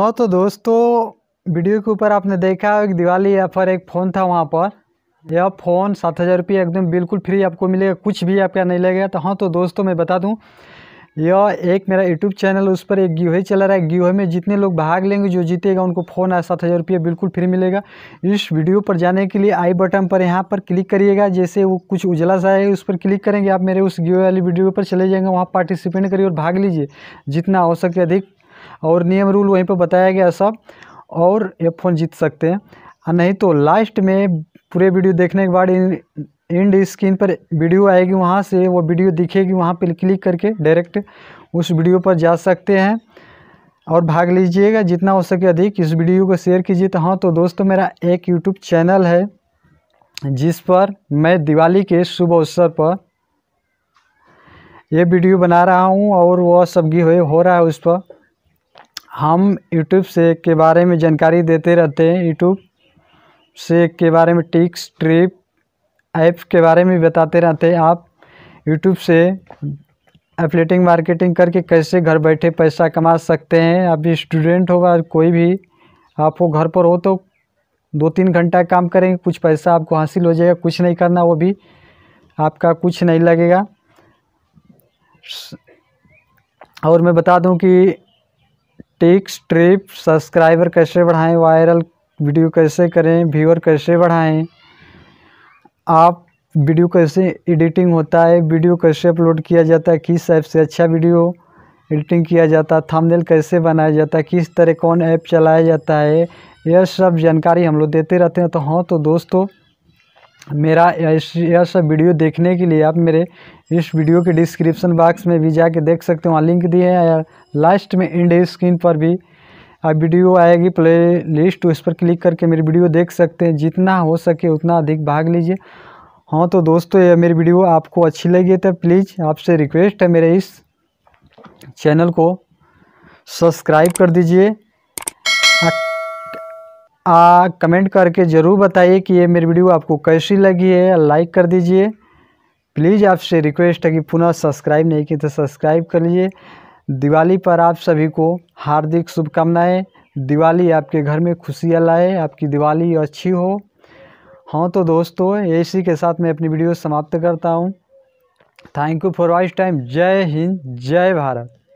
हाँ तो दोस्तों वीडियो के ऊपर आपने देखा एक दिवाली ऑफर एक फ़ोन था वहाँ पर यह फ़ोन सात हज़ार रुपये एकदम बिल्कुल फ्री आपको मिलेगा कुछ भी आपका नहीं लगेगा तो हाँ तो दोस्तों मैं बता दूँ यह एक मेरा यूट्यूब चैनल उस पर एक गिवे चला रहा है गिवे में जितने लोग भाग लेंगे जो जीतेगा उनको फ़ोन है सात हज़ार रुपये बिल्कुल फ्री मिलेगा इस वीडियो पर जाने के लिए आई बटन पर यहाँ पर क्लिक करिएगा जैसे वो कुछ उजला सा है उस पर क्लिक करेंगे आप मेरे उस गिवे वाली वीडियो पर चले जाएंगे वहाँ पार्टिसिपेट करिए और भाग लीजिए जितना हो सके अधिक और नियम रूल वहीं पर बताया गया सब और ये फ़ोन जीत सकते हैं नहीं तो लास्ट में पूरे वीडियो देखने के बाद एंड स्क्रीन पर वीडियो आएगी वहाँ से वो वीडियो दिखेगी वहाँ पर क्लिक करके डायरेक्ट उस वीडियो पर जा सकते हैं और भाग लीजिएगा जितना हो सके अधिक इस वीडियो को शेयर कीजिए तो हाँ तो दोस्तों मेरा एक यूट्यूब चैनल है जिस पर मैं दिवाली के शुभ अवसर पर यह वीडियो बना रहा हूँ और वह सब हो रहा है उस पर हम यूट्यूब से के बारे में जानकारी देते रहते हैं यूट्यूब से के बारे में टिक्स ट्रिप ऐप्स के बारे में बताते रहते हैं आप यूट्यूब से एफलेटिंग मार्केटिंग करके कैसे घर बैठे पैसा कमा सकते हैं आप स्टूडेंट होगा कोई भी आप वो घर पर हो तो दो तीन घंटा काम करेंगे कुछ पैसा आपको हासिल हो जाएगा कुछ नहीं करना वो भी आपका कुछ नहीं लगेगा और मैं बता दूं कि टिक्स स्ट्रिप सब्सक्राइबर कैसे बढ़ाएं वायरल वीडियो कैसे करें व्यूअर कैसे बढ़ाएं आप वीडियो कैसे एडिटिंग होता है वीडियो कैसे अपलोड किया जाता है किस ऐप से अच्छा वीडियो एडिटिंग किया जाता है थंबनेल कैसे बनाया जाता है किस तरह कौन ऐप चलाया जाता है यह सब जानकारी हम लोग देते रहते हैं तो हाँ तो दोस्तों मेरा यह सब वीडियो देखने के लिए आप मेरे इस वीडियो के डिस्क्रिप्शन बॉक्स में भी जाके देख सकते हो वहाँ लिंक दिए हैं या लास्ट में इंड स्क्रीन पर भी आप वीडियो आएगी प्ले लिस्ट उस पर क्लिक करके मेरी वीडियो देख सकते हैं जितना हो सके उतना अधिक भाग लीजिए हाँ तो दोस्तों यह मेरी वीडियो आपको अच्छी लगी तो प्लीज़ आपसे रिक्वेस्ट है मेरे इस चैनल को सब्सक्राइब कर दीजिए आ, कमेंट करके ज़रूर बताइए कि ये मेरी वीडियो आपको कैसी लगी है लाइक कर दीजिए प्लीज़ आपसे रिक्वेस्ट है कि पुनः सब्सक्राइब नहीं किए तो सब्सक्राइब कर लीजिए दिवाली पर आप सभी को हार्दिक शुभकामनाएँ दिवाली आपके घर में खुशियाँ लाए आपकी दिवाली अच्छी हो हाँ तो दोस्तों इसी के साथ मैं अपनी वीडियो समाप्त करता हूँ thank you for watch time जय हिंद जय भारत